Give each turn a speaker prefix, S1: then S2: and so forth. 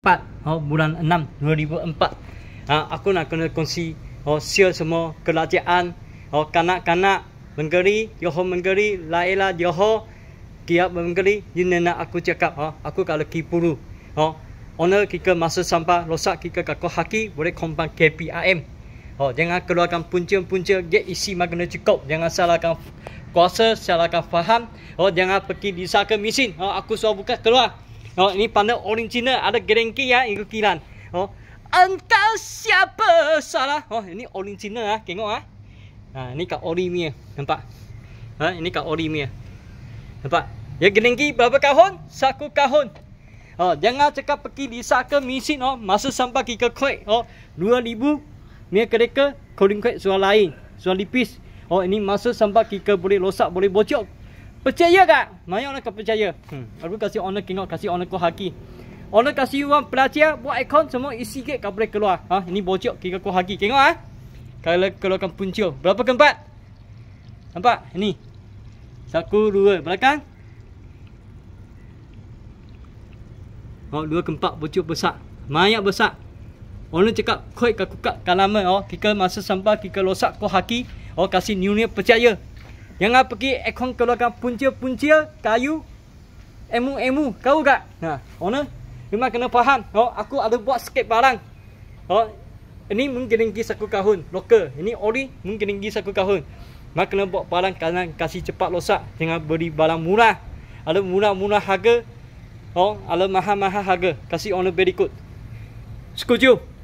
S1: 4 oh, bulan 6 2004 Ah aku nak kena kongsi oh, share semua kerajaan oh, kanak-kanak menggeri Johor menggeri Laila Johor kiap menggeri ini nak aku cakap oh, aku kalau kipuru oh, ona kita masuk sampah rosak kita kaku haki boleh kompan KPIM oh, jangan keluarkan punca-punca get isi makna cukup jangan salahkan kuasa salahkan faham oh, jangan pergi disahkan mesin oh, aku suruh buka keluar Oh, ini pandan original ada gerengki ya, ikut kilan. Oh, engkau siapa salah? Oh, ini original ah, tengok ah. Ha, ini kat Orimia, nampak? Ha, ini kat Orimia. Nampak? Ya gerengki berapa kahun? Satu kahun. Oh, jangan cakap pergi di ke misin oh, masa sampai kita kuek. Oh, dua 2000 mia kereka kuek soal lain, soal lipis. Oh, ini masa sampai kita boleh losak, boleh bocok. Percaya tak? Mana orang kau percaya? Hmm. Aku kasi owner kena, kasi owner kau haki. Owner kasih orang pelajar, buat ikon semua isi ke kau boleh keluar. Ha? Ini bocok, kira kau haki. Tengok ha? Kalau keluarkan punca. Berapa keempat? Nampak? Ini. Satu, dua. Belakang. Oh, dua keempat bocok besar. Mayak besar. Owner cakap, kau ikat kukat kalama. Oh, kita masa sampah, kita losak kau haki. Oh, kasih new-new percaya. Yang apa ki ekong keluarkan punca-punca kayu emu-emu kau gak? Nah, owner memang kena faham. Oh, aku ada buat sikit barang. Oh, ini mungkin tinggi satu tahun lokal. Ini ori mungkin tinggi satu tahun. Mak kena buat barang kanan kasih cepat losak dengan beri barang murah. Ada murah-murah harga. Oh, ada mahal-mahal harga. Kasih owner berikut. Sekuju.